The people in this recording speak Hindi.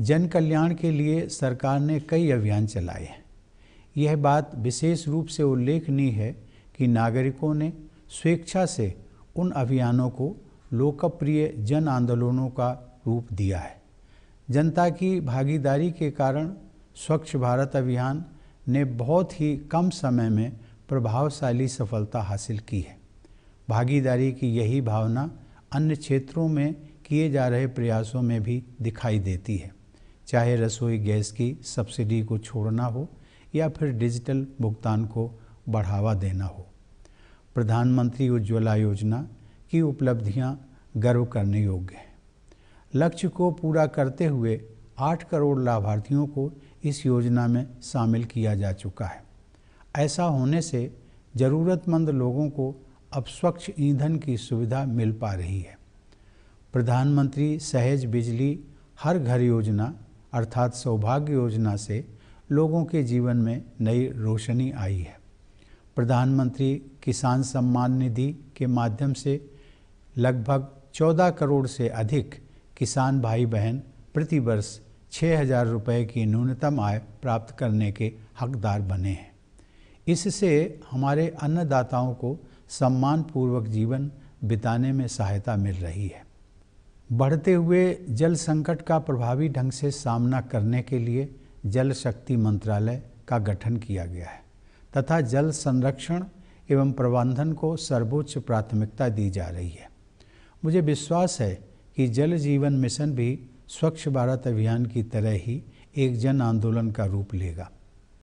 जन कल्याण के लिए सरकार ने कई अभियान चलाए हैं यह बात विशेष रूप से उल्लेखनीय है कि नागरिकों ने स्वेच्छा से उन अभियानों को लोकप्रिय जन आंदोलनों का रूप दिया है जनता की भागीदारी के कारण स्वच्छ भारत अभियान ने बहुत ही कम समय में प्रभावशाली सफलता हासिल की है भागीदारी की यही भावना अन्य क्षेत्रों में किए जा रहे प्रयासों में भी दिखाई देती है चाहे रसोई गैस की सब्सिडी को छोड़ना हो या फिर डिजिटल भुगतान को बढ़ावा देना हो प्रधानमंत्री उज्ज्वला योजना की उपलब्धियां गर्व करने योग्य हैं लक्ष्य को पूरा करते हुए आठ करोड़ लाभार्थियों को इस योजना में शामिल किया जा चुका है ऐसा होने से ज़रूरतमंद लोगों को अब स्वच्छ ईंधन की सुविधा मिल पा रही है प्रधानमंत्री सहज बिजली हर घर योजना अर्थात सौभाग्य योजना से लोगों के जीवन में नई रोशनी आई है प्रधानमंत्री किसान सम्मान निधि के माध्यम से लगभग 14 करोड़ से अधिक किसान भाई बहन प्रतिवर्ष छः हजार रुपये की न्यूनतम आय प्राप्त करने के हकदार बने हैं इससे हमारे अन्नदाताओं को सम्मानपूर्वक जीवन बिताने में सहायता मिल रही है बढ़ते हुए जल संकट का प्रभावी ढंग से सामना करने के लिए जल शक्ति मंत्रालय का गठन किया गया है तथा जल संरक्षण एवं प्रबंधन को सर्वोच्च प्राथमिकता दी जा रही है मुझे विश्वास है कि जल जीवन मिशन भी स्वच्छ भारत अभियान की तरह ही एक जन आंदोलन का रूप लेगा